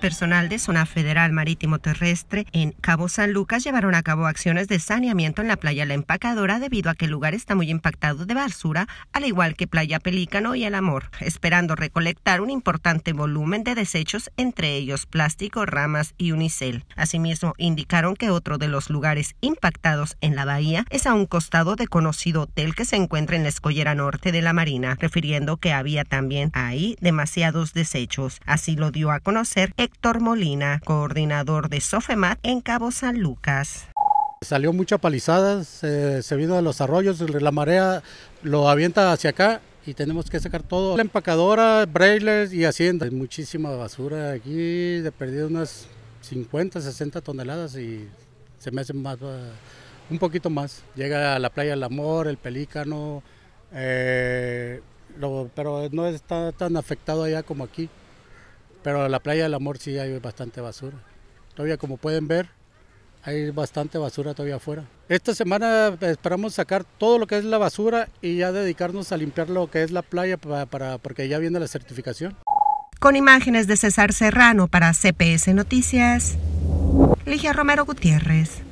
Personal de Zona Federal Marítimo Terrestre en Cabo San Lucas llevaron a cabo acciones de saneamiento en la playa La Empacadora debido a que el lugar está muy impactado de basura, al igual que Playa Pelícano y El Amor, esperando recolectar un importante volumen de desechos, entre ellos plástico, ramas y unicel. Asimismo, indicaron que otro de los lugares impactados en la bahía es a un costado de conocido hotel que se encuentra en la escollera norte de la Marina, refiriendo que había también ahí demasiados desechos. Así lo dio a conocer Víctor Molina, coordinador de Sofemat en Cabo San Lucas. Salió mucha palizada, se, vino de los arroyos, la marea lo avienta hacia acá y tenemos que sacar todo. La empacadora, brailers y hacienda. Hay muchísima basura aquí, de perdido unas 50, 60 toneladas y se me hace más, un poquito más. Llega a la playa El Amor, el Pelícano, eh, pero no está tan afectado allá como aquí. Pero en la playa del amor sí hay bastante basura. Todavía como pueden ver, hay bastante basura todavía afuera. Esta semana eh, esperamos sacar todo lo que es la basura y ya dedicarnos a limpiar lo que es la playa para, porque ya viene la certificación. Con imágenes de César Serrano para CPS Noticias, Ligia Romero Gutiérrez.